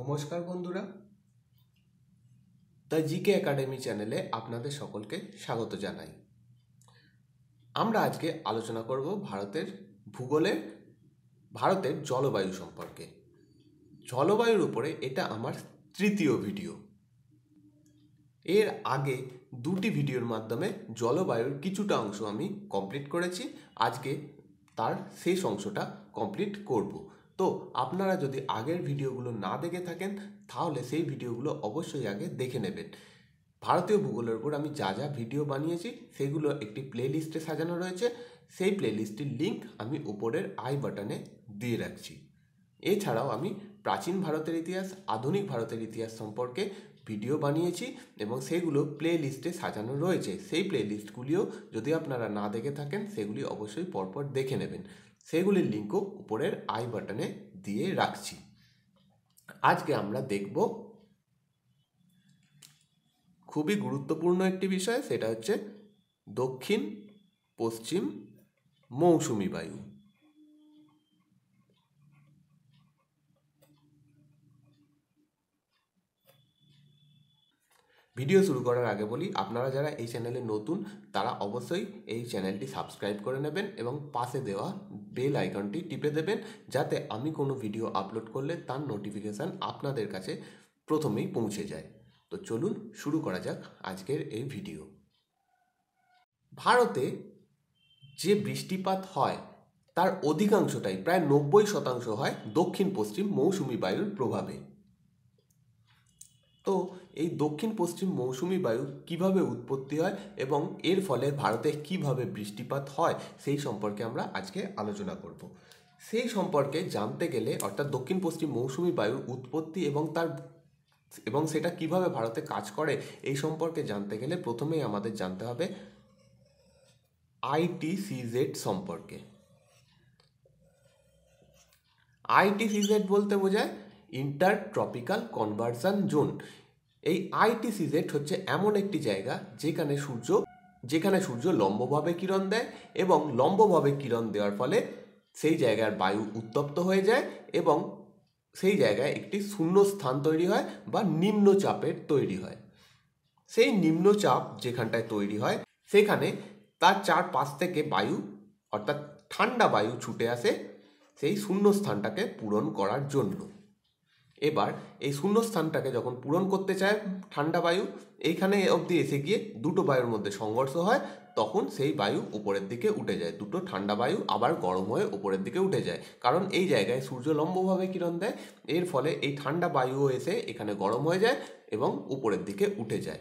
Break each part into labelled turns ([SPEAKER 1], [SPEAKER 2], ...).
[SPEAKER 1] নমস্কার বন্ধুরা the GK academy চ্যানেলে আপনাদের সকলকে স্বাগত জানাই আমরা আজকে আলোচনা করব ভারতের ভূগোলের ভারতের জলবায়ু সম্পর্কে জলবায়ুর উপরে এটা আমার তৃতীয় ভিডিও এর আগে দুটি ভিডিওর মাধ্যমে জলবায়ুর কিছুটা অংশ আমি কমপ্লিট করেছি আজকে তার শেষ অংশটা কমপ্লিট করবো তো আপনারা যদি আগের ভিডিওগুলো না দেখে থাকেন তাহলে সেই ভিডিওগুলো অবশ্যই আগে দেখে নেবেন ভারতীয় ভূগোলের উপর আমি যা যা ভিডিও বানিয়েছি সেগুলো একটি প্লেলিস্টে সাজানো রয়েছে সেই লিস্টটির লিঙ্ক আমি উপরের আই বাটনে দিয়ে রাখছি এছাড়াও আমি প্রাচীন ভারতের ইতিহাস আধুনিক ভারতের ইতিহাস সম্পর্কে ভিডিও বানিয়েছি এবং সেগুলো প্লে লিস্টে সাজানো রয়েছে সেই প্লে লিস্টগুলিও যদি আপনারা না দেখে থাকেন সেগুলি অবশ্যই পরপর দেখে নেবেন সেইগুলির লিঙ্কও উপরের আই বাটনে দিয়ে রাখছি আজকে আমরা দেখব খুবই গুরুত্বপূর্ণ একটি বিষয় সেটা হচ্ছে দক্ষিণ পশ্চিম মৌসুমি বায়ু ভিডিও শুরু করার আগে বলি আপনারা যারা এই চ্যানেলে নতুন তারা অবশ্যই এই চ্যানেলটি সাবস্ক্রাইব করে নেবেন এবং পাশে দেওয়া বেল আইকনটি টিপে দেবেন যাতে আমি কোনো ভিডিও আপলোড করলে তার নোটিফিকেশান আপনাদের কাছে প্রথমেই পৌঁছে যায় তো চলুন শুরু করা যাক আজকের এই ভিডিও ভারতে যে বৃষ্টিপাত হয় তার অধিকাংশটাই প্রায় নব্বই শতাংশ হয় দক্ষিণ পশ্চিম মৌসুমি বায়ুর প্রভাবে তো এই দক্ষিণ পশ্চিম মৌসুমি বায়ু কিভাবে উৎপত্তি হয় এবং এর ফলে ভারতে কিভাবে বৃষ্টিপাত হয় সেই সম্পর্কে আমরা আজকে আলোচনা করব সেই সম্পর্কে জানতে গেলে অর্থাৎ দক্ষিণ পশ্চিম মৌসুমি বায়ুর উৎপত্তি এবং তার এবং সেটা কিভাবে ভারতে কাজ করে এই সম্পর্কে জানতে গেলে প্রথমেই আমাদের জানতে হবে আইটিসিজেড সম্পর্কে আইটিসিজেড বলতে বোঝায় ইন্টার ট্রপিক্যাল কনভার্সন জোন এই আইটি সিজেট হচ্ছে এমন একটি জায়গা যেখানে সূর্য যেখানে সূর্য লম্বভাবে কিরণ দেয় এবং লম্বভাবে কিরণ দেওয়ার ফলে সেই জায়গার বায়ু উত্তপ্ত হয়ে যায় এবং সেই জায়গায় একটি শূন্য স্থান তৈরি হয় বা নিম্নচাপের তৈরি হয় সেই নিম্নচাপ যেখানটায় তৈরি হয় সেখানে তার চারপাশ থেকে বায়ু অর্থাৎ ঠান্ডা বায়ু ছুটে আসে সেই শূন্য স্থানটাকে পূরণ করার জন্য এবার এই শূন্যস্থানটাকে যখন পূরণ করতে চায় ঠান্ডা বায়ু এইখানে অবধি এসে গিয়ে দুটো বায়ুর মধ্যে সংঘর্ষ হয় তখন সেই বায়ু উপরের দিকে উঠে যায় দুটো ঠান্ডা বায়ু আবার গরম হয়ে উপরের দিকে উঠে যায় কারণ এই জায়গায় সূর্য লম্বভাবে কিরণ দেয় এর ফলে এই ঠান্ডা বায়ুও এসে এখানে গরম হয়ে যায় এবং উপরের দিকে উঠে যায়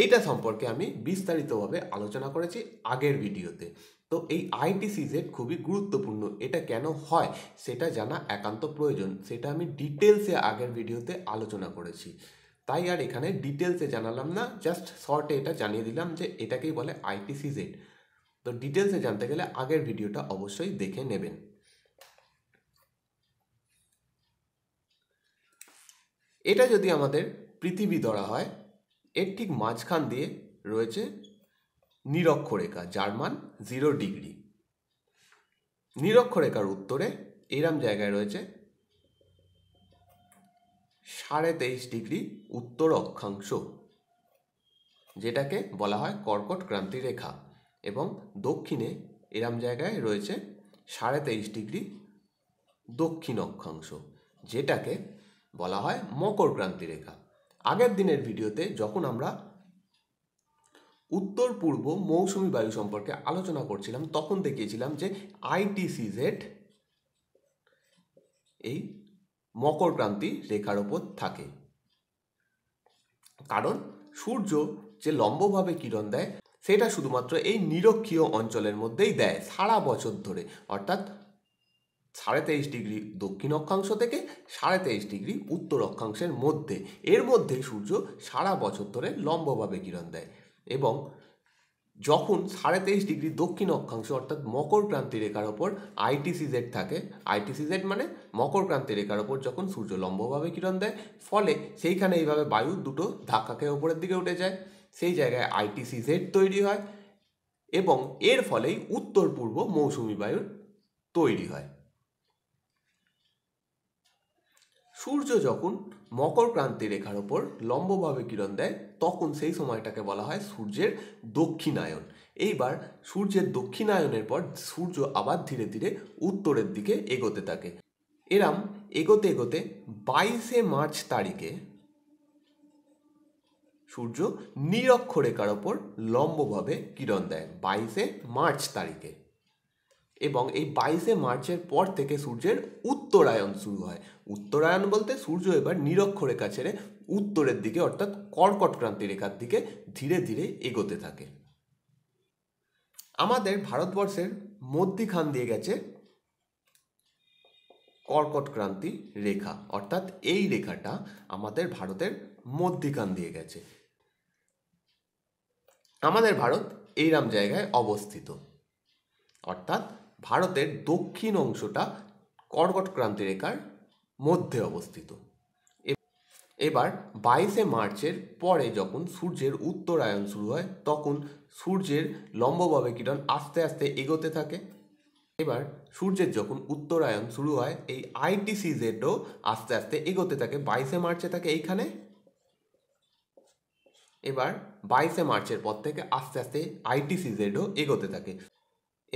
[SPEAKER 1] এইটা সম্পর্কে আমি বিস্তারিতভাবে আলোচনা করেছি আগের ভিডিওতে তো এই আইটিসিজেড খুবই গুরুত্বপূর্ণ এটা কেন হয় সেটা জানা একান্ত প্রয়োজন সেটা আমি ডিটেলসে আগের ভিডিওতে আলোচনা করেছি তাই আর এখানে ডিটেলসে জানালাম না জাস্ট শর্টে এটা জানিয়ে দিলাম যে এটাকেই বলে আইটিসিজেড তো ডিটেলসে জানতে গেলে আগের ভিডিওটা অবশ্যই দেখে নেবেন এটা যদি আমাদের পৃথিবী ধরা হয় এর ঠিক মাঝখান দিয়ে রয়েছে নিরক্ষরেখা যার মান জিরো ডিগ্রি নিরক্ষরেখার উত্তরে এরম জায়গায় রয়েছে সাড়ে তেইশ ডিগ্রি উত্তর অক্ষাংশ যেটাকে বলা হয় কর্কট ক্রান্তি রেখা এবং দক্ষিণে এরম জায়গায় রয়েছে সাড়ে তেইশ ডিগ্রি দক্ষিণ অক্ষাংশ যেটাকে বলা হয় মকর ক্রান্তি রেখা আগের দিনের ভিডিওতে যখন আমরা উত্তর পূর্ব মৌসুমি বায়ু সম্পর্কে আলোচনা করছিলাম তখন দেখিয়েছিলাম যে আইটিসিজেড এই মকরক্রান্তি রেখার ওপর থাকে কারণ সূর্য যে লম্বভাবে কিরণ দেয় সেটা শুধুমাত্র এই নিরক্ষীয় অঞ্চলের মধ্যেই দেয় সারা বছর ধরে অর্থাৎ সাড়ে তেইশ ডিগ্রি দক্ষিণ অক্ষাংশ থেকে সাড়ে তেইশ ডিগ্রি উত্তর অক্ষাংশের মধ্যে এর মধ্যেই সূর্য সারা বছর ধরে লম্বভাবে কিরণ দেয় এবং যখন সাড়ে তেইশ ডিগ্রি দক্ষিণ অক্ষাংশ অর্থাৎ মকর ক্রান্তি রেখার ওপর আইটিসিজেড থাকে আইটিসিজেড মানে মকর ক্রান্তি রেখার ওপর যখন সূর্য লম্বভাবে কিরণ দেয় ফলে সেইখানে এইভাবে বায়ু দুটো ধাক্কা খেয়ে ওপরের দিকে উঠে যায় সেই জায়গায় আইটিসিজেড তৈরি হয় এবং এর ফলেই উত্তর পূর্ব মৌসুমি বায়ুর তৈরি হয় সূর্য যখন মকর ক্রান্তি রেখার ওপর লম্বভাবে কিরণ দেয় তখন সেই সময়টাকে বলা হয় সূর্যের দক্ষিণায়ন এইবার সূর্যের দক্ষিণায়নের পর সূর্য আবার ধীরে ধীরে উত্তরের দিকে এগোতে থাকে এরাম এগোতে এগোতে বাইশে মার্চ তারিখে সূর্য নিরক্ষরেখার ওপর লম্বভাবে কিরণ দেয় বাইশে মার্চ তারিখে এবং এই বাইশে মার্চের পর থেকে সূর্যের উত্তরায়ণ শুরু হয় উত্তরায়ণ বলতে সূর্য এবার নিরক্ষরেখা ছেড়ে উত্তরের দিকে অর্থাৎ কর্কট ক্রান্তি রেখার দিকে ধীরে ধীরে এগোতে থাকে আমাদের ভারতবর্ষের মধ্যিখান দিয়ে গেছে কর্কট ক্রান্তি রেখা অর্থাৎ এই রেখাটা আমাদের ভারতের মধ্যিখান দিয়ে গেছে আমাদের ভারত এইরাম জায়গায় অবস্থিত অর্থাৎ ভারতের দক্ষিণ অংশটা কর্কট ক্রান্তি রেখার মধ্যে অবস্থিত এবার বাইশে মার্চের পরে যখন সূর্যের উত্তরায়ণ শুরু হয় তখন সূর্যের লম্বভাবে কিরণ আস্তে আস্তে এগোতে থাকে এবার সূর্যের যখন উত্তরায়ণ শুরু হয় এই আইটিসি জেডও আস্তে আস্তে এগোতে থাকে বাইশে মার্চে থাকে এইখানে এবার বাইশে মার্চের পর থেকে আস্তে আস্তে আইটিসি জেডও এগোতে থাকে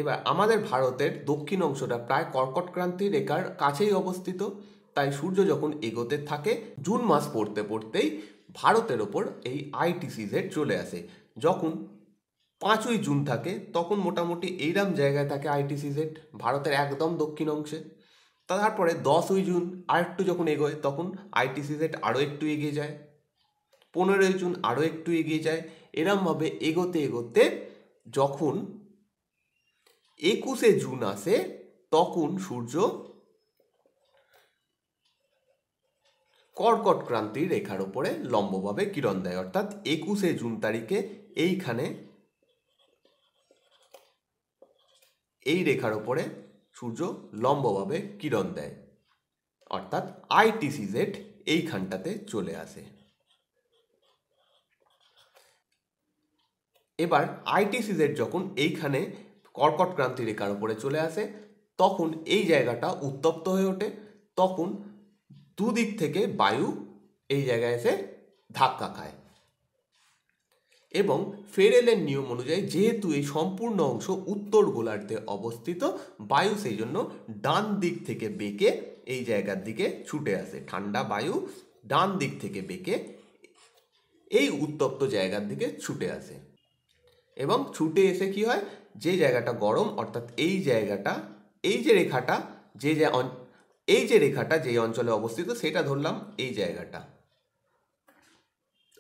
[SPEAKER 1] এবার আমাদের ভারতের দক্ষিণ অংশটা প্রায় কর্কটক্রান্তি রেখার কাছেই অবস্থিত তাই সূর্য যখন এগোতে থাকে জুন মাস পড়তে পড়তেই ভারতের ওপর এই আইটিসি জেড চলে আসে যখন পাঁচই জুন থাকে তখন মোটামুটি এইরাম জায়গায় থাকে আইটিসি জেড ভারতের একদম দক্ষিণ অংশে তারপরে দশই জুন আরেকটু যখন এগোয় তখন আইটিসি জেড আরও একটু এগিয়ে যায় পনেরোই জুন আরও একটু এগিয়ে যায় এরমভাবে এগোতে এগোতে যখন একুশে জুন আসে তখন সূর্য কর্কট ক্রান্তি রেখার উপরে লম্বভাবে কিরণ দেয় অর্থাৎ একুশে জুন তারিখে এইখানে এই রেখার ওপরে সূর্য লম্বভাবে কিরণ দেয় অর্থাৎ আইটিসি জেড এইখানটাতে চলে আসে এবার আইটিসি জেড যখন এইখানে কর্কট ক্রান্তি রেখার উপরে চলে আসে তখন এই জায়গাটা উত্তপ্ত হয়ে ওঠে তখন দুদিক থেকে বায়ু এই জায়গায় এসে ধাক্কা খায় এবং ফেরেলের নিয়ম অনুযায়ী যেহেতু এই সম্পূর্ণ অংশ উত্তর গোলার্ধে অবস্থিত বায়ু সেই জন্য ডান দিক থেকে বেঁকে এই জায়গার দিকে ছুটে আসে ঠান্ডা বায়ু ডান দিক থেকে বেঁকে এই উত্তপ্ত জায়গার দিকে ছুটে আসে এবং ছুটে এসে কি হয় যে জায়গাটা গরম অর্থাৎ এই জায়গাটা এই যে রেখাটা যে এই যে রেখাটা যে অঞ্চলে অবস্থিত সেটা ধরলাম এই জায়গাটা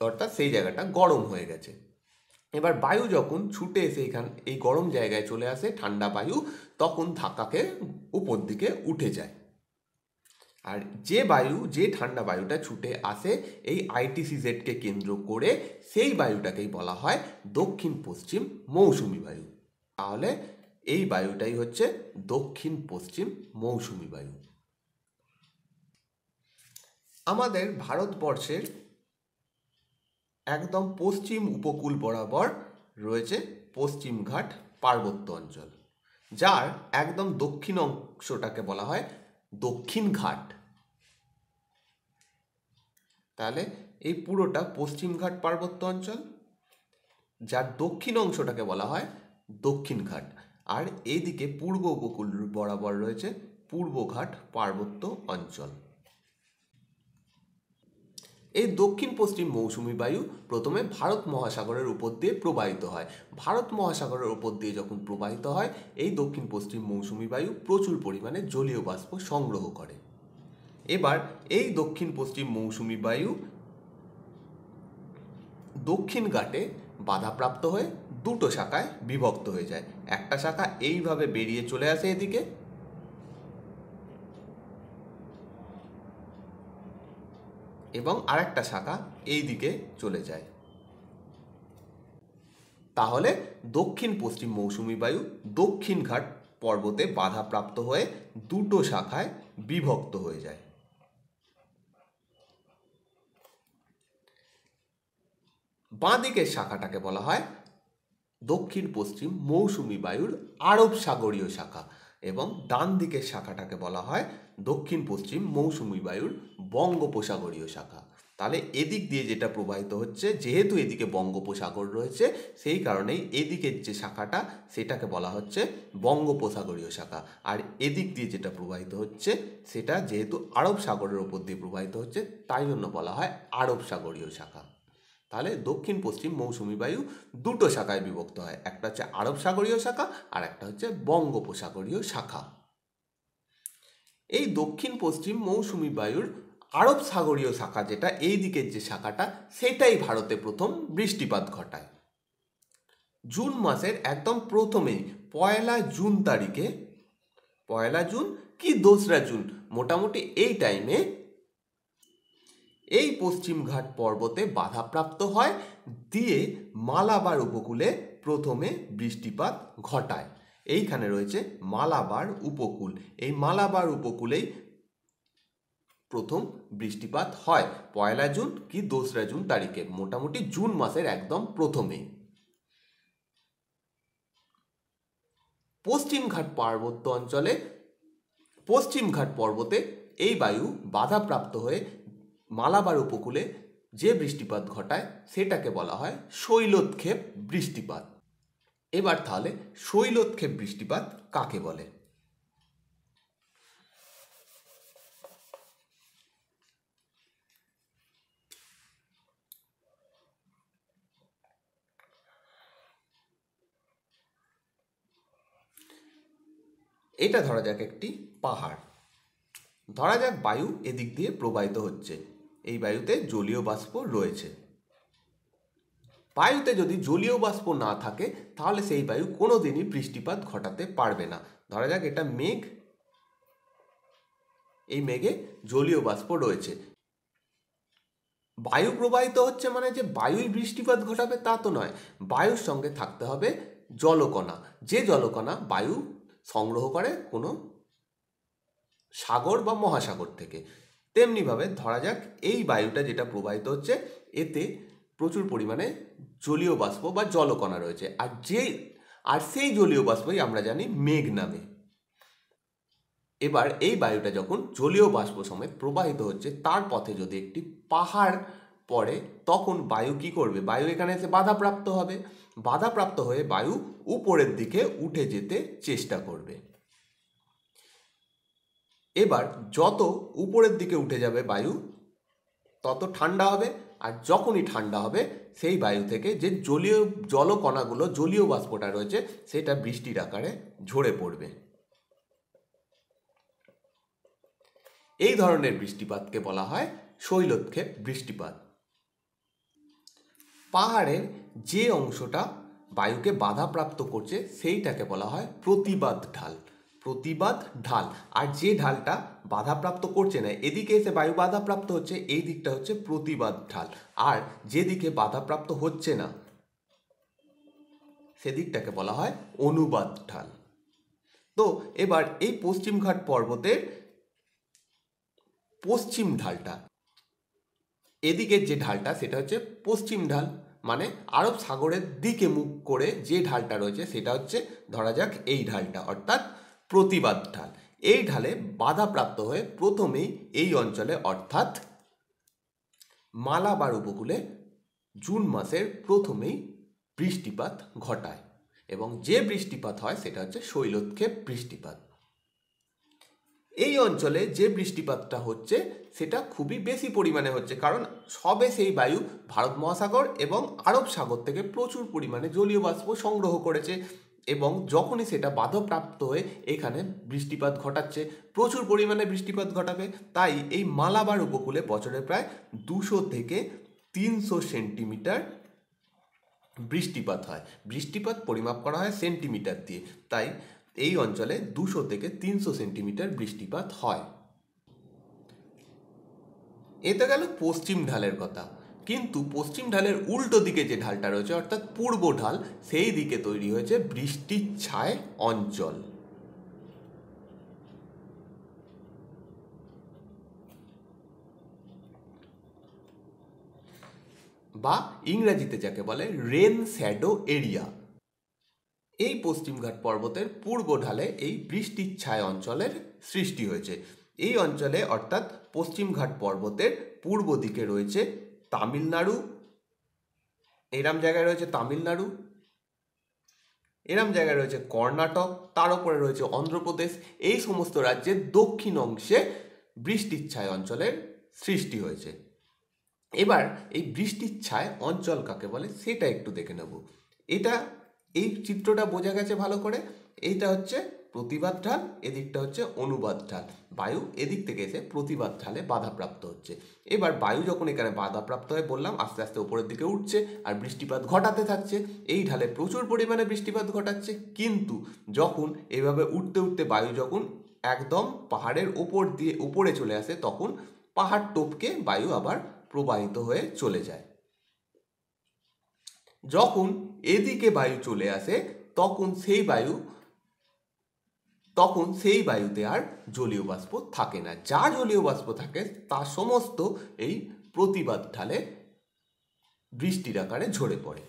[SPEAKER 1] অর্থাৎ সেই জায়গাটা গরম হয়ে গেছে এবার বায়ু যখন ছুটে এসে এখান এই গরম জায়গায় চলে আসে ঠান্ডা বায়ু তখন ধাক্কাকে উপর দিকে উঠে যায় আর যে বায়ু যে ঠান্ডা বায়ুটা ছুটে আসে এই আইটিসি জেডকে কেন্দ্র করে সেই বায়ুটাকেই বলা হয় দক্ষিণ পশ্চিম মৌসুমি বায়ু তাহলে এই বায়ুটাই হচ্ছে দক্ষিণ পশ্চিম মৌসুমি বায়ু আমাদের ভারতবর্ষের একদম পশ্চিম উপকূল বরাবর রয়েছে পশ্চিমঘাট পার্বত্য অঞ্চল যার একদম দক্ষিণ অংশটাকে বলা হয় দক্ষিণ ঘাট তাহলে এই পুরোটা পশ্চিমঘাট পার্বত্য অঞ্চল যার দক্ষিণ অংশটাকে বলা হয় দক্ষিণ ঘাট আর এইদিকে পূর্ব উপকূল বরাবর রয়েছে পূর্বঘাট পার্বত্য অঞ্চল এই দক্ষিণ পশ্চিম মৌসুমি বায়ু প্রথমে ভারত মহাসাগরের উপর দিয়ে প্রবাহিত হয় ভারত মহাসাগরের উপর দিয়ে যখন প্রবাহিত হয় এই দক্ষিণ পশ্চিম মৌসুমি বায়ু প্রচুর পরিমাণে জলীয় বাষ্প সংগ্রহ করে এবার এই দক্ষিণ পশ্চিম মৌসুমি বায়ু দক্ষিণ ঘাটে বাধাপ্রাপ্ত হয়ে দুটো শাখায় বিভক্ত হয়ে যায় একটা শাখা এইভাবে বেরিয়ে চলে আসে এদিকে এবং আরেকটা শাখা এই দিকে চলে যায় তাহলে দক্ষিণ পশ্চিম মৌসুমি বায়ু দক্ষিণ ঘাট পর্বতে বাধাপ্রাপ্ত হয়ে দুটো শাখায় বিভক্ত হয়ে যায় বাঁ দিকের শাখাটাকে বলা হয় দক্ষিণ পশ্চিম মৌসুমি বায়ুর আরব সাগরীয় শাখা এবং ডান দিকের শাখাটাকে বলা হয় দক্ষিণ পশ্চিম মৌসুমি বায়ুর বঙ্গোপসাগরীয় শাখা তাহলে এদিক দিয়ে যেটা প্রবাহিত হচ্ছে যেহেতু এদিকে বঙ্গোপসাগর রয়েছে সেই কারণেই এদিকের যে শাখাটা সেটাকে বলা হচ্ছে বঙ্গোপসাগরীয় শাখা আর এদিক দিয়ে যেটা প্রবাহিত হচ্ছে সেটা যেহেতু আরব সাগরের ওপর দিয়ে প্রবাহিত হচ্ছে তাই জন্য বলা হয় আরব সাগরীয় শাখা তাহলে দক্ষিণ পশ্চিম মৌসুমি বায়ু দুটো শাখায় বিভক্ত হয় একটা হচ্ছে আরব সাগরীয় শাখা আর একটা হচ্ছে বঙ্গোপসাগরীয় শাখা এই দক্ষিণ পশ্চিম মৌসুমি বায়ুর আরব সাগরীয় শাখা যেটা এই দিকের যে শাখাটা সেটাই ভারতে প্রথম বৃষ্টিপাত ঘটায় জুন মাসের একদম প্রথমেই পয়লা জুন তারিখে পয়লা জুন কি দোসরা জুন মোটামুটি এই টাইমে এই পশ্চিমঘাট পর্বতে বাধাপ্রাপ্ত হয় দিয়ে মালাবার উপকূলে প্রথমে বৃষ্টিপাত ঘটায় এইখানে রয়েছে মালাবার উপকূল এই মালাবার উপকূলেই প্রথম বৃষ্টিপাত হয় পয়লা জুন কি দোসরা জুন তারিখে মোটামুটি জুন মাসের একদম প্রথমে পশ্চিমঘাট পার্বত্য অঞ্চলে পশ্চিমঘাট পর্বতে এই বায়ু বাধাপ্রাপ্ত হয়ে মালাবার উপকূলে যে বৃষ্টিপাত ঘটায় সেটাকে বলা হয় শৈলোৎক্ষেপ বৃষ্টিপাত এবার তাহলে শৈলোৎক্ষেপ বৃষ্টিপাত কাকে বলে এটা ধরা যাক একটি পাহাড় ধরা যাক বায়ু এদিক দিয়ে প্রবাহিত হচ্ছে এই বায়ুতে জলীয় বাষ্প রয়েছে বায়ুতে যদি জলীয় বাষ্প না থাকে তাহলে সেই বায়ু কোনোদিনই বৃষ্টিপাত ঘটাতে পারবে না ধরা যাক এটা মেঘ এই মেঘে জলীয় বাষ্প রয়েছে বায়ু প্রবাহিত হচ্ছে মানে যে বায়ুই বৃষ্টিপাত ঘটাবে তা তো নয় বায়ুর সঙ্গে থাকতে হবে জলকণা যে জলকণা বায়ু সংগ্রহ করে কোনো সাগর বা মহাসাগর থেকে তেমনিভাবে ধরা যাক এই বায়ুটা যেটা প্রবাহিত হচ্ছে এতে প্রচুর পরিমাণে জলীয় বাষ্প বা জলকণা রয়েছে আর যে আর সেই জলীয় বাষ্পই আমরা জানি মেঘ নামে এবার এই বায়ুটা যখন জলীয় বাষ্প সমেত প্রবাহিত হচ্ছে তার পথে যদি একটি পাহাড় পড়ে তখন বায়ু কি করবে বায়ু এখানে এসে বাধাপ্রাপ্ত হবে বাধাপ্রাপ্ত হয়ে বায়ু উপরের দিকে উঠে যেতে চেষ্টা করবে এবার যত উপরের দিকে উঠে যাবে বায়ু তত ঠান্ডা হবে আর যখনই ঠান্ডা হবে সেই বায়ু থেকে যে জলীয় জলকণাগুলো জলীয় বাষ্পটা রয়েছে সেটা বৃষ্টির আকারে ঝরে পড়বে এই ধরনের বৃষ্টিপাতকে বলা হয় শৈলক্ষেপ বৃষ্টিপাত পাহাড়ের যে অংশটা বায়ুকে বাধাপ্রাপ্ত করছে সেইটাকে বলা হয় প্রতিবাদ ঢাল প্রতিবাদ ঢাল আর যে ঢালটা বাধাপ্রাপ্ত করছে না এদিকে এসে বায়ু বাধাপ্রাপ্ত হচ্ছে এই দিকটা হচ্ছে প্রতিবাদ ঢাল আর যেদিকে বাধাপ্রাপ্ত হচ্ছে না সেদিকটাকে বলা হয় অনুবাদ ঢাল তো এবার এই পশ্চিমঘাট পর্বতের পশ্চিম ঢালটা এদিকের যে ঢালটা সেটা হচ্ছে পশ্চিম ঢাল মানে আরব সাগরের দিকে মুখ করে যে ঢালটা রয়েছে সেটা হচ্ছে ধরা যাক এই ঢালটা অর্থাৎ প্রতিবাদ ঢাল এই ঢালে বাধাপ্রাপ্ত হয়ে প্রথমেই এই অঞ্চলে অর্থাৎ মালাবার উপকূলে জুন মাসের প্রথমেই বৃষ্টিপাত ঘটায় এবং যে বৃষ্টিপাত হয় সেটা হচ্ছে শৈলক্ষেপ বৃষ্টিপাত এই অঞ্চলে যে বৃষ্টিপাতটা হচ্ছে সেটা খুবই বেশি পরিমাণে হচ্ছে কারণ সবে সেই বায়ু ভারত মহাসাগর এবং আরব সাগর থেকে প্রচুর পরিমাণে জলীয় বাষ্প সংগ্রহ করেছে এবং যখনই সেটা বাধাপ্রাপ্ত হয়ে এখানে বৃষ্টিপাত ঘটাচ্ছে প্রচুর পরিমাণে বৃষ্টিপাত ঘটাবে তাই এই মালাবার উপকূলে বছরে প্রায় দুশো থেকে তিনশো সেন্টিমিটার বৃষ্টিপাত হয় বৃষ্টিপাত পরিমাপ করা হয় সেন্টিমিটার দিয়ে তাই এই অঞ্চলে দুশো থেকে তিনশো সেন্টিমিটার বৃষ্টিপাত হয় এতে গেল পশ্চিম ঢালের কথা কিন্তু পশ্চিম ঢালের উল্টো দিকে যে ঢালটা রয়েছে অর্থাৎ পূর্ব ঢাল সেই দিকে তৈরি হয়েছে বৃষ্টির ছায় অঞ্চল বা ইংরেজিতে যাকে বলে রেন শ্যাডো এরিয়া এই পশ্চিমঘাট পর্বতের পূর্ব ঢালে এই বৃষ্টির ছায় অঞ্চলের সৃষ্টি হয়েছে এই অঞ্চলে অর্থাৎ পশ্চিমঘাট পর্বতের পূর্ব দিকে রয়েছে তামিলনাড়ু এরম জায়গায় রয়েছে তামিলনাড়ু এরম জায়গায় রয়েছে কর্ণাটক তার উপরে রয়েছে অন্ধ্রপ্রদেশ এই সমস্ত রাজ্যের দক্ষিণ অংশে বৃষ্টির ছায় অঞ্চলের সৃষ্টি হয়েছে এবার এই বৃষ্টির ছায় অঞ্চল কাকে বলে সেটা একটু দেখে নেব এটা এই চিত্রটা বোঝা গেছে ভালো করে এইটা হচ্ছে প্রতিবাদ ঢাল এদিকটা হচ্ছে অনুবাদ ঢাল বায়ু এদিক থেকে এসে প্রতিবাদ ঢালে বাধাপ্রাপ্ত হচ্ছে এবার বায়ু যখন এখানে বাধাপ্রাপ্ত হয়ে বললাম আস্তে আস্তে উপরের দিকে উঠছে আর বৃষ্টিপাত ঘটাতে থাকছে এই ঢালে প্রচুর পরিমাণে বৃষ্টিপাত ঘটাচ্ছে কিন্তু যখন এভাবে উঠতে উঠতে বায়ু যখন একদম পাহাড়ের ওপর দিয়ে উপরে চলে আসে তখন পাহাড় টোপকে বায়ু আবার প্রবাহিত হয়ে চলে যায় যখন এদিকে বায়ু চলে আসে তখন সেই বায়ু তখন সেই বায়ুতে আর জলীয় বাষ্প থাকে না যা জলীয় বাষ্প থাকে তা সমস্ত এই প্রতিবাদ ঢালে বৃষ্টির আকারে ঝরে পড়ে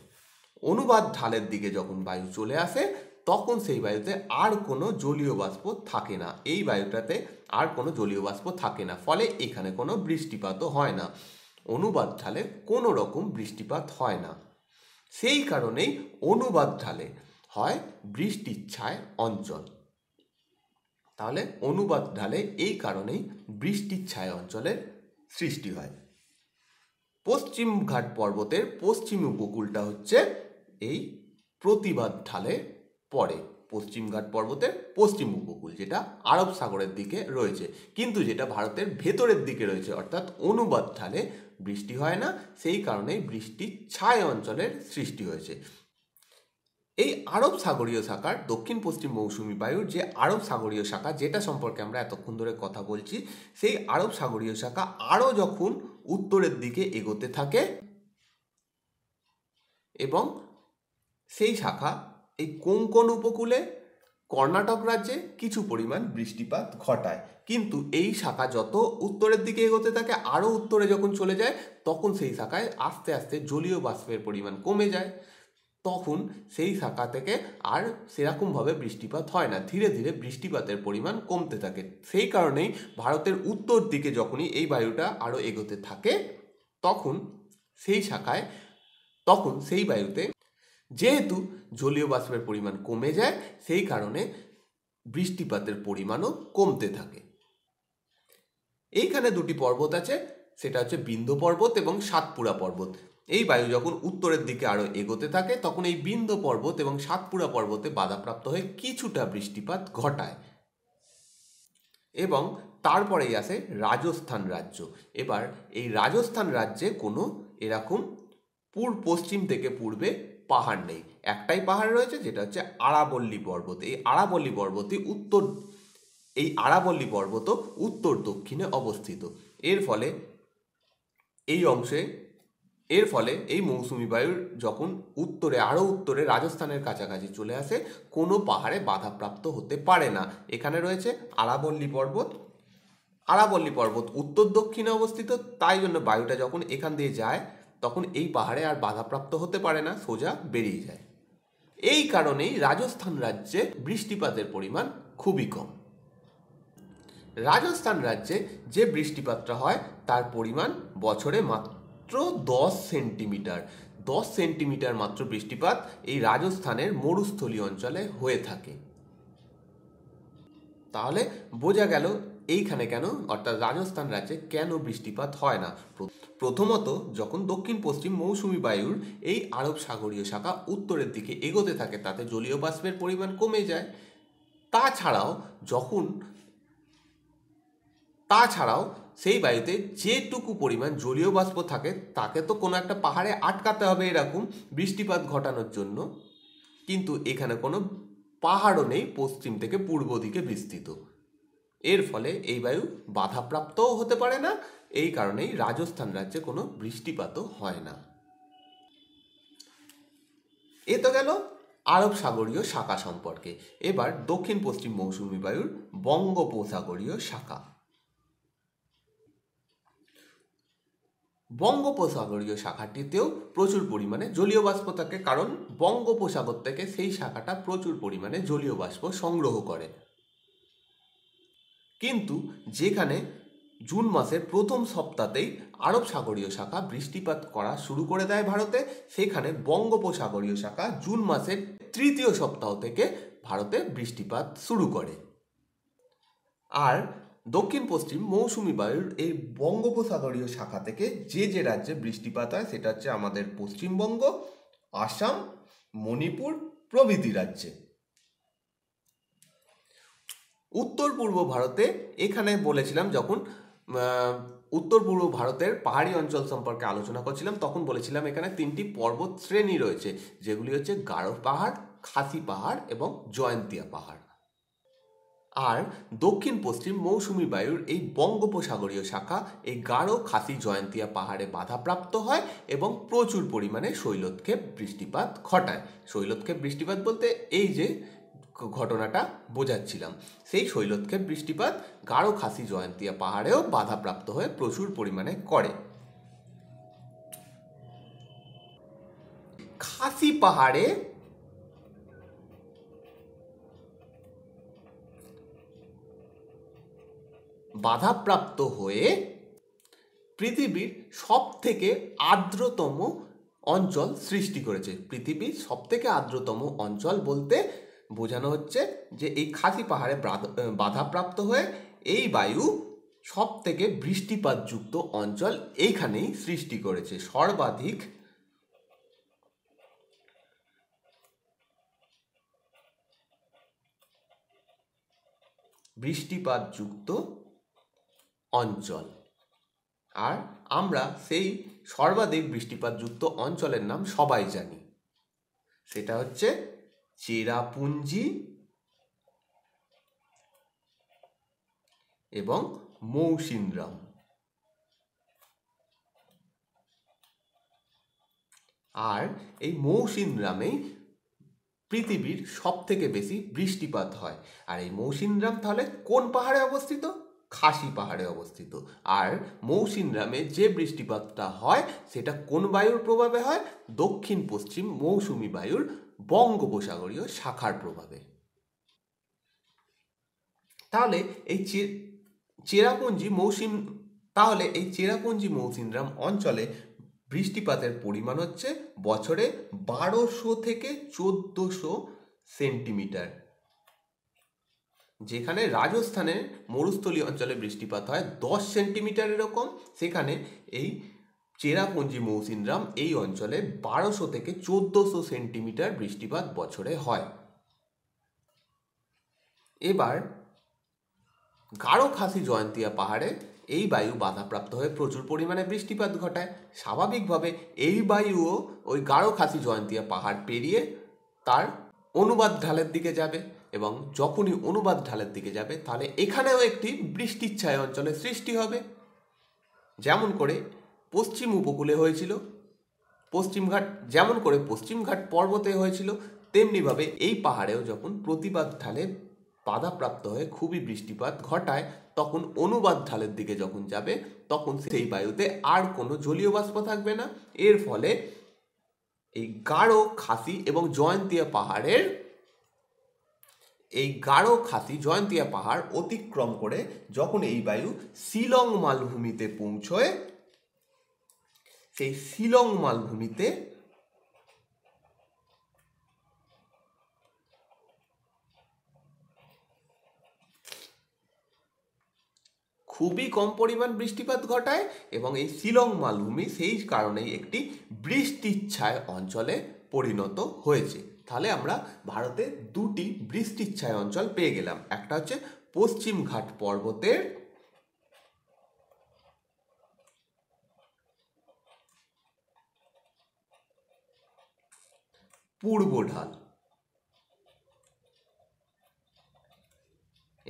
[SPEAKER 1] অনুবাদ ঢালের দিকে যখন বায়ু চলে আসে তখন সেই বায়ুতে আর কোনো জলীয় বাষ্প থাকে না এই বায়ুটাতে আর কোনো জলীয় বাষ্প থাকে না ফলে এখানে কোনো বৃষ্টিপাতও হয় না অনুবাদ ঢালে কোনো রকম বৃষ্টিপাত হয় না সেই কারণেই অনুবাদ ঢালে হয় বৃষ্টির ছায় অঞ্চল তাহলে অনুবাদ ঢালে এই কারণেই বৃষ্টির ছায়া অঞ্চলের সৃষ্টি হয় পশ্চিম ঘাট পর্বতের পশ্চিম উপকূলটা হচ্ছে এই প্রতিবাদ ঢালে পড়ে পশ্চিম ঘাট পর্বতের পশ্চিম উপকূল যেটা আরব সাগরের দিকে রয়েছে কিন্তু যেটা ভারতের ভেতরের দিকে রয়েছে অর্থাৎ অনুবাদ ঢালে বৃষ্টি হয় না সেই কারণেই বৃষ্টি ছায় অঞ্চলের সৃষ্টি হয়েছে এই আরব সাগরীয় শাখার দক্ষিণ পশ্চিম মৌসুমি বায়ুর যে আরব সাগরীয় শাখা যেটা সম্পর্কে আমরা এতক্ষণ ধরে কথা বলছি সেই আরব সাগরীয় শাখা আরও যখন উত্তরের দিকে এগোতে থাকে এবং সেই শাখা এই কোঙ্কন উপকূলে কর্ণাটক রাজ্যে কিছু পরিমাণ বৃষ্টিপাত ঘটায় কিন্তু এই শাখা যত উত্তরের দিকে এগোতে থাকে আরও উত্তরে যখন চলে যায় তখন সেই শাখায় আস্তে আস্তে জলীয় বাষ্পের পরিমাণ কমে যায় তখন সেই শাখা থেকে আর সেরকমভাবে বৃষ্টিপাত হয় না ধীরে ধীরে বৃষ্টিপাতের পরিমাণ কমতে থাকে সেই কারণেই ভারতের উত্তর দিকে যখনই এই বায়ুটা আরও এগোতে থাকে তখন সেই শাখায় তখন সেই বায়ুতে যেহেতু জলীয় বাষ্পের পরিমাণ কমে যায় সেই কারণে বৃষ্টিপাতের পরিমাণও কমতে থাকে এইখানে দুটি পর্বত আছে সেটা হচ্ছে বিন্দু পর্বত এবং সাতপুরা পর্বত এই বায়ু যখন উত্তরের দিকে আরও এগোতে থাকে তখন এই বিন্দ পর্বত এবং সাতপুরা পর্বতে বাধাপ্রাপ্ত হয়ে কিছুটা বৃষ্টিপাত ঘটায় এবং তারপরেই আসে রাজস্থান রাজ্য এবার এই রাজস্থান রাজ্যে কোনো এরকম পূর্ব পশ্চিম থেকে পূর্বে পাহাড় নেই একটাই পাহাড় রয়েছে যেটা হচ্ছে আরাবল্লী পর্বত এই আরাবল্লী পর্বতই উত্তর এই আরাবল্লী পর্বত উত্তর দক্ষিণে অবস্থিত এর ফলে এই অংশে এর ফলে এই মৌসুমি বায়ুর যখন উত্তরে আরও উত্তরে রাজস্থানের কাছাকাছি চলে আসে কোনো পাহাড়ে বাধাপ্রাপ্ত হতে পারে না এখানে রয়েছে আরাবল্লী পর্বত আরাবল্লী পর্বত উত্তর দক্ষিণে অবস্থিত তাই জন্য বায়ুটা যখন এখান দিয়ে যায় তখন এই পাহাড়ে আর বাধাপ্রাপ্ত হতে পারে না সোজা বেরিয়ে যায় এই কারণেই রাজস্থান রাজ্যে বৃষ্টিপাতের পরিমাণ খুবই কম রাজস্থান রাজ্যে যে বৃষ্টিপাতটা হয় তার পরিমাণ বছরে মাত্র মাত্র দশ সেন্টিমিটার দশ সেন্টিমিটার মাত্র বৃষ্টিপাত এই রাজস্থানের মরুস্থলী অঞ্চলে হয়ে থাকে তাহলে বোঝা গেল এইখানে কেন অর্থাৎ রাজস্থান রাজ্যে কেন বৃষ্টিপাত হয় না প্রথমত যখন দক্ষিণ পশ্চিম মৌসুমি বায়ুর এই আরব সাগরীয় শাখা উত্তরের দিকে এগোতে থাকে তাতে জলীয় বাষ্পের পরিমাণ কমে যায় তাছাড়াও যখন তাছাড়াও সেই বায়ুতে যেটুকু পরিমাণ জলীয় বাষ্প থাকে তাকে তো কোনো একটা পাহাড়ে আটকাতে হবে এরকম বৃষ্টিপাত ঘটানোর জন্য কিন্তু এখানে কোনো পাহাড়ও নেই পশ্চিম থেকে পূর্ব দিকে বিস্তৃত এর ফলে এই বায়ু বাধাপ্রাপ্তও হতে পারে না এই কারণেই রাজস্থান রাজ্যে কোনো বৃষ্টিপাতও হয় না এ তো গেল আরব সাগরীয় শাখা সম্পর্কে এবার দক্ষিণ পশ্চিম মৌসুমি বায়ুর বঙ্গোপসাগরীয় শাখা বঙ্গোপসাগরীয় শাখাটিতেও প্রচুর পরিমাণে জলীয় বাষ্প থাকে কারণ বঙ্গোপসাগর থেকে সেই শাখাটা প্রচুর পরিমাণে জলীয় বাষ্প সংগ্রহ করে কিন্তু যেখানে জুন মাসের প্রথম সপ্তাহতেই আরব সাগরীয় শাখা বৃষ্টিপাত করা শুরু করে দেয় ভারতে সেখানে বঙ্গোপসাগরীয় শাখা জুন মাসের তৃতীয় সপ্তাহ থেকে ভারতে বৃষ্টিপাত শুরু করে আর দক্ষিণ পশ্চিম মৌসুমি বায়ুর এই বঙ্গোপসাগরীয় শাখা থেকে যে যে রাজ্যে বৃষ্টিপাত হয় সেটা হচ্ছে আমাদের পশ্চিমবঙ্গ আসাম মণিপুর প্রভৃতি রাজ্যে উত্তর পূর্ব ভারতে এখানে বলেছিলাম যখন উত্তর পূর্ব ভারতের পাহাড়ি অঞ্চল সম্পর্কে আলোচনা করছিলাম তখন বলেছিলাম এখানে তিনটি পর্বত শ্রেণী রয়েছে যেগুলি হচ্ছে গাঢ় পাহাড় খাসি পাহাড় এবং জয়ন্তিয়া পাহাড় আর দক্ষিণ পশ্চিম মৌসুমি বায়ুর এই বঙ্গোপসাগরীয় শাখা এই গাঢ় খাসি জয়ন্তিয়া পাহাড়ে বাধাপ্রাপ্ত হয় এবং প্রচুর পরিমাণে শৈলতকে বৃষ্টিপাত ঘটায় শৈলতকে বৃষ্টিপাত বলতে এই যে ঘটনাটা বোঝাচ্ছিলাম সেই শৈলতকে বৃষ্টিপাত গাঢ় খাসি জয়ন্তিয়া পাহাড়েও বাধাপ্রাপ্ত হয়ে প্রচুর পরিমাণে করে খাসি পাহাড়ে বাধাপ্রাপ্ত হয়ে পৃথিবীর সব থেকে আর্দ্রতম অঞ্চল সৃষ্টি করেছে পৃথিবীর সব থেকে আর্দ্রতম অঞ্চল বলতে বোঝানো হচ্ছে যে এই খাসি পাহাড়ে বাধাপ্রাপ্ত হয়ে এই বায়ু সব থেকে বৃষ্টিপাতযুক্ত অঞ্চল এইখানেই সৃষ্টি করেছে সর্বাধিক বৃষ্টিপাতযুক্ত অঞ্চল আর আমরা সেই সর্বাধিক বৃষ্টিপাতযুক্ত অঞ্চলের নাম সবাই জানি সেটা হচ্ছে চেরাপুঞ্জি এবং মৌসিনরাম আর এই মৌসিনরামেই পৃথিবীর সব থেকে বেশি বৃষ্টিপাত হয় আর এই মৌসিনরাম তাহলে কোন পাহাড়ে অবস্থিত খাসি পাহাড়ে অবস্থিত আর মৌসিন যে বৃষ্টিপাতটা হয় সেটা কোন বায়ুর প্রভাবে হয় দক্ষিণ পশ্চিম মৌসুমি বায়ুর বঙ্গোপসাগরীয় শাখার প্রভাবে তাহলে এই চেরাপুঞ্জি মৌসুম তাহলে এই চেরাপুঞ্জি মৌসিনরাম অঞ্চলে বৃষ্টিপাতের পরিমাণ হচ্ছে বছরে বারোশো থেকে চোদ্দোশো সেন্টিমিটার যেখানে রাজস্থানে মরুস্থলী অঞ্চলে বৃষ্টিপাত হয় দশ সেন্টিমিটার এরকম সেখানে এই চেরাপুঞ্জি মৌসিনরাম এই অঞ্চলে বারোশো থেকে চোদ্দোশো সেন্টিমিটার বৃষ্টিপাত বছরে হয় এবার গাঢ় খাসি জয়ন্তিয়া পাহাড়ে এই বায়ু বাধাপ্রাপ্ত হয়ে প্রচুর পরিমাণে বৃষ্টিপাত ঘটায় স্বাভাবিকভাবে এই বায়ুও ওই গাঢ় খাসি জয়ন্তিয়া পাহাড় পেরিয়ে তার অনুবাদ ঢালের দিকে যাবে এবং যখনই অনুবাদ ঢালের দিকে যাবে তাহলে এখানেও একটি বৃষ্টির ছায় অঞ্চলের সৃষ্টি হবে যেমন করে পশ্চিম উপকূলে হয়েছিল পশ্চিমঘাট যেমন করে পশ্চিমঘাট পর্বতে হয়েছিল তেমনিভাবে এই পাহাড়েও যখন প্রতিবাদ ঢালে বাধাপ্রাপ্ত হয়ে খুবই বৃষ্টিপাত ঘটায় তখন অনুবাদ ঢালের দিকে যখন যাবে তখন সেই বায়ুতে আর কোনো জলীয় বাষ্প থাকবে না এর ফলে এই গাঢ় খাসি এবং জয়ন্তিয়া পাহাড়ের এই গাঢ় খাসি জয়ন্তিয়া পাহাড় অতিক্রম করে যখন এই বায়ু শিলং মালভূমিতে পৌঁছয় সেই শিলং মালভূমিতে খুবই কম পরিমাণ বৃষ্টিপাত ঘটায় এবং এই শিলং মালভূমি সেই কারণেই একটি বৃষ্টিচ্ছায় অঞ্চলে পরিণত হয়েছে তাহলে আমরা ভারতে দুটি বৃষ্টিচ্ছায় অঞ্চল পেয়ে গেলাম একটা হচ্ছে পশ্চিম ঘাট পর্বতের পূর্ব ঢাল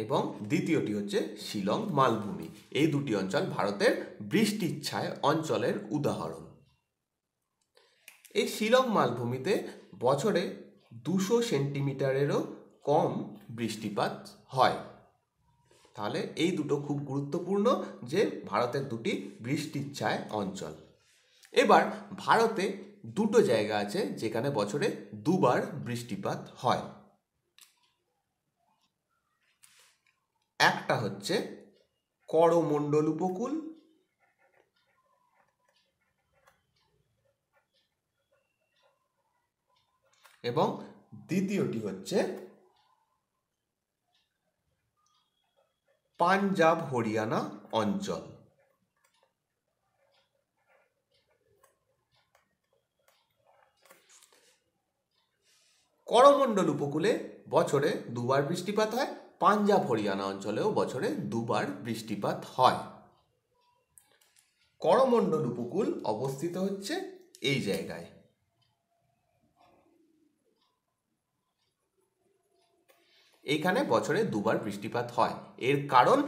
[SPEAKER 1] এবং দ্বিতীয়টি হচ্ছে শিলং মালভূমি এই দুটি অঞ্চল ভারতের বৃষ্টির ছায় অঞ্চলের উদাহরণ এই শিলং মালভূমিতে বছরে দুশো সেন্টিমিটারেরও কম বৃষ্টিপাত হয় তাহলে এই দুটো খুব গুরুত্বপূর্ণ যে ভারতের দুটি বৃষ্টির ছায় অঞ্চল এবার ভারতে দুটো জায়গা আছে যেখানে বছরে দুবার বৃষ্টিপাত হয় একটা হচ্ছে করমণ্ডল উপকূল এবং দ্বিতীয়টি হচ্ছে পাঞ্জাব হরিয়ানা অঞ্চল করমণ্ডল উপকূলে বছরে দুবার বৃষ্টিপাত হয় পাঞ্জাব হরিয়ানা অঞ্চলেও বছরে দুবার বৃষ্টিপাত হয় করমণ্ডল উপকূল অবস্থিত হচ্ছে এই জায়গায় এইখানে বছরে দুবার বৃষ্টিপাত হয় এর কারণ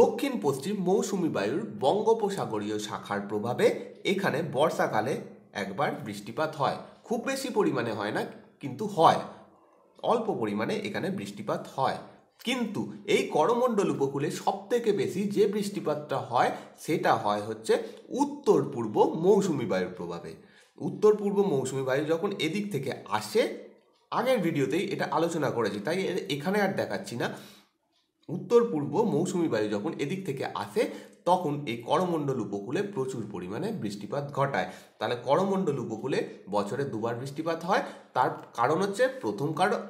[SPEAKER 1] দক্ষিণ পশ্চিম মৌসুমি বায়ুর বঙ্গোপসাগরীয় শাখার প্রভাবে এখানে বর্ষাকালে একবার বৃষ্টিপাত হয় খুব বেশি পরিমাণে হয় না কিন্তু হয় অল্প পরিমাণে এখানে বৃষ্টিপাত হয় কিন্তু এই করমণ্ডল উপকূলে সবথেকে বেশি যে বৃষ্টিপাতটা হয় সেটা হয় হচ্ছে উত্তর পূর্ব মৌসুমি বায়ুর প্রভাবে উত্তর পূর্ব মৌসুমি বায়ু যখন এদিক থেকে আসে আগের ভিডিওতেই এটা আলোচনা করেছি তাই এখানে আর দেখাচ্ছি না উত্তর পূর্ব মৌসুমি বায়ু যখন এদিক থেকে আসে তখন এই করমণ্ডল উপকূলে প্রচুর পরিমাণে বৃষ্টিপাত ঘটায় তাহলে করমণ্ডল উপকূলে বছরে দুবার বৃষ্টিপাত হয় তার কারণ হচ্ছে প্রথম কারণ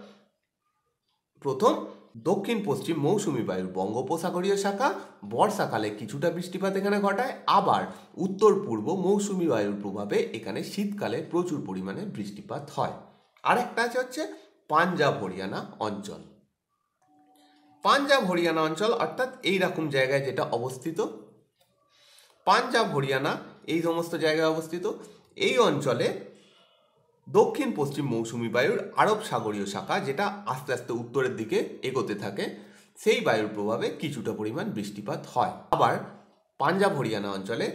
[SPEAKER 1] প্রথম দক্ষিণ পশ্চিম মৌসুমি বায়ুর বঙ্গোপসাগরীয় শাখা বর্ষাকালে কিছুটা বৃষ্টিপাত এখানে ঘটায় আবার উত্তর পূর্ব মৌসুমি বায়ুর প্রভাবে এখানে শীতকালে প্রচুর পরিমাণে বৃষ্টিপাত হয় আরেকটা আছে হচ্ছে পাঞ্জাব হরিয়ানা অঞ্চল পাঞ্জাব হরিয়ানা অঞ্চল অর্থাৎ এইরকম জায়গায় যেটা অবস্থিত পাঞ্জাব হরিয়ানা এই সমস্ত জায়গায় অবস্থিত এই অঞ্চলে দক্ষিণ পশ্চিম মৌসুমি বায়ুর আরব সাগরীয় শাখা যেটা আস্তে আস্তে উত্তরের দিকে এগোতে থাকে সেই বায়ুর প্রভাবে কিছুটা পরিমাণ বৃষ্টিপাত হয় আবার পাঞ্জাব হরিয়ানা অঞ্চলে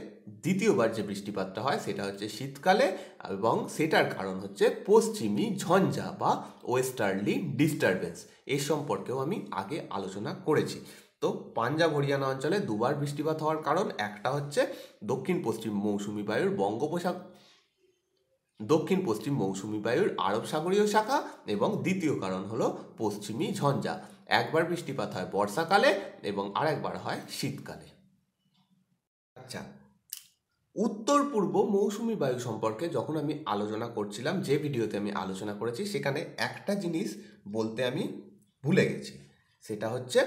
[SPEAKER 1] দ্বিতীয়বার যে বৃষ্টিপাতটা হয় সেটা হচ্ছে শীতকালে এবং সেটার কারণ হচ্ছে পশ্চিমী ঝঞ্ঝা বা ওয়েস্টার্লি ডিস্টারবেন্স এ সম্পর্কেও আমি আগে আলোচনা করেছি তো পাঞ্জাব হরিয়ানা অঞ্চলে দুবার বৃষ্টিপাত হওয়ার কারণ একটা হচ্ছে দক্ষিণ পশ্চিম মৌসুমি বায়ুর বঙ্গোপসাগর দক্ষিণ পশ্চিম মৌসুমি বায়ুর আরব সাগরীয় শাখা এবং দ্বিতীয় কারণ হলো পশ্চিমী ঝঞ্ঝা একবার বৃষ্টিপাত হয় বর্ষাকালে এবং আরেকবার হয় শীতকালে আচ্ছা উত্তর পূর্ব মৌসুমি বায়ু সম্পর্কে যখন আমি আলোচনা করছিলাম যে ভিডিওতে আমি আলোচনা করেছি সেখানে একটা জিনিস বলতে আমি ভুলে গেছি সেটা হচ্ছে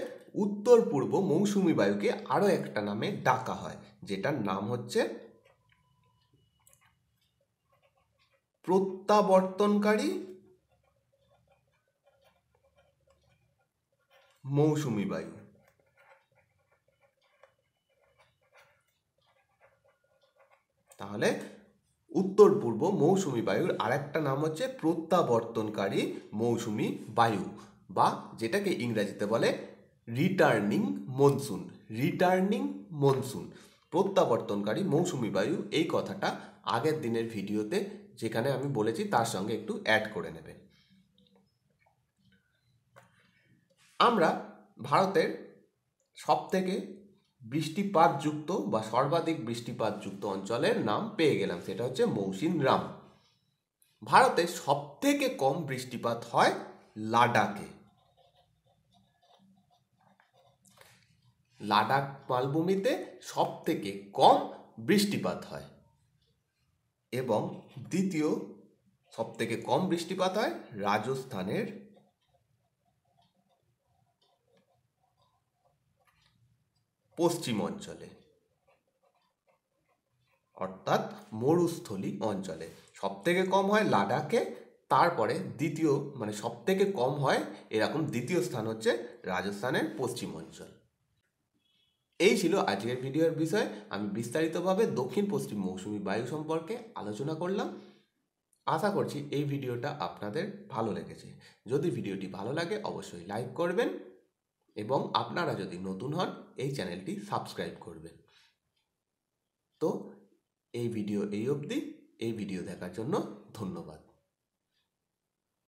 [SPEAKER 1] উত্তর পূর্ব মৌসুমি বায়ুকে আরও একটা নামে ডাকা হয় যেটার নাম হচ্ছে প্রত্যাবর্তনকারী মৌসুমি বায়ু তাহলে উত্তর পূর্ব মৌসুমি বায়ুর আর একটা নাম হচ্ছে প্রত্যাবর্তনকারী মৌসুমি বায়ু বা যেটাকে ইংরেজিতে বলে রিটার্নিং মনসুন রিটার্নিং মনসুন প্রত্যাবর্তনকারী মৌসুমি বায়ু এই কথাটা আগের দিনের ভিডিওতে যেখানে আমি বলেছি তার সঙ্গে একটু অ্যাড করে নেবে আমরা ভারতের সবথেকে বৃষ্টিপাতযুক্ত বা সর্বাধিক বৃষ্টিপাতযুক্ত অঞ্চলের নাম পেয়ে গেলাম সেটা হচ্ছে মৌসিন রাম ভারতে সবথেকে কম বৃষ্টিপাত হয় লাডাখে লাদাখ মালভূমিতে সব থেকে কম বৃষ্টিপাত হয় এবং দ্বিতীয় সব থেকে কম বৃষ্টিপাত হয় রাজস্থানের পশ্চিম অঞ্চলে অর্থাৎ মরুস্থলী অঞ্চলে সব থেকে কম হয় লাদাখে তারপরে দ্বিতীয় মানে সব থেকে কম হয় এরকম দ্বিতীয় স্থান হচ্ছে রাজস্থানের পশ্চিম অঞ্চল এই ছিল আজকের ভিডিওর বিষয় আমি বিস্তারিতভাবে দক্ষিণ পশ্চিম মৌসুমি বায়ু সম্পর্কে আলোচনা করলাম আশা করছি এই ভিডিওটা আপনাদের ভালো লেগেছে যদি ভিডিওটি ভালো লাগে অবশ্যই লাইক করবেন এবং আপনারা যদি নতুন হন এই চ্যানেলটি সাবস্ক্রাইব করবেন তো এই ভিডিও এই অবধি এই ভিডিও দেখার জন্য ধন্যবাদ